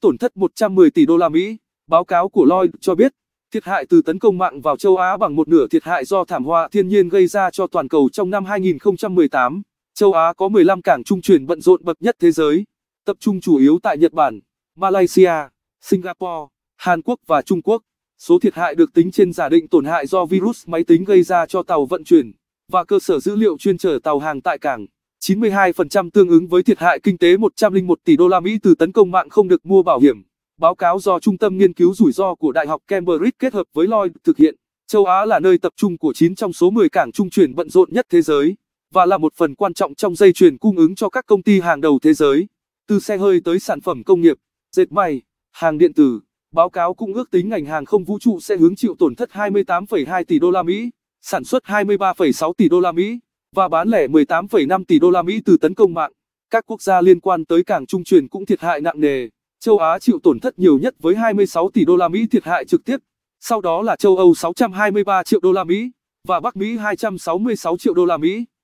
tổn thất 110 tỷ đô la Mỹ. Báo cáo của Lloyd cho biết, thiệt hại từ tấn công mạng vào châu Á bằng một nửa thiệt hại do thảm họa thiên nhiên gây ra cho toàn cầu trong năm 2018. Châu Á có 15 cảng trung chuyển bận rộn bậc nhất thế giới, tập trung chủ yếu tại Nhật Bản, Malaysia, Singapore, Hàn Quốc và Trung Quốc. Số thiệt hại được tính trên giả định tổn hại do virus máy tính gây ra cho tàu vận chuyển và cơ sở dữ liệu chuyên chở tàu hàng tại cảng. 92% tương ứng với thiệt hại kinh tế 101 tỷ đô la Mỹ từ tấn công mạng không được mua bảo hiểm. Báo cáo do Trung tâm Nghiên cứu Rủi ro của Đại học Cambridge kết hợp với Lloyd thực hiện, châu Á là nơi tập trung của 9 trong số 10 cảng trung chuyển bận rộn nhất thế giới, và là một phần quan trọng trong dây chuyền cung ứng cho các công ty hàng đầu thế giới, từ xe hơi tới sản phẩm công nghiệp, dệt may, hàng điện tử. Báo cáo cũng ước tính ngành hàng không vũ trụ sẽ hứng chịu tổn thất 28,2 tỷ đô la Mỹ, sản xuất 23,6 tỷ đô la Mỹ và bán lẻ 18,5 tỷ đô la Mỹ từ tấn công mạng. Các quốc gia liên quan tới cảng trung truyền cũng thiệt hại nặng nề. Châu Á chịu tổn thất nhiều nhất với 26 tỷ đô la Mỹ thiệt hại trực tiếp, sau đó là châu Âu 623 triệu đô la Mỹ và Bắc Mỹ 266 triệu đô la Mỹ.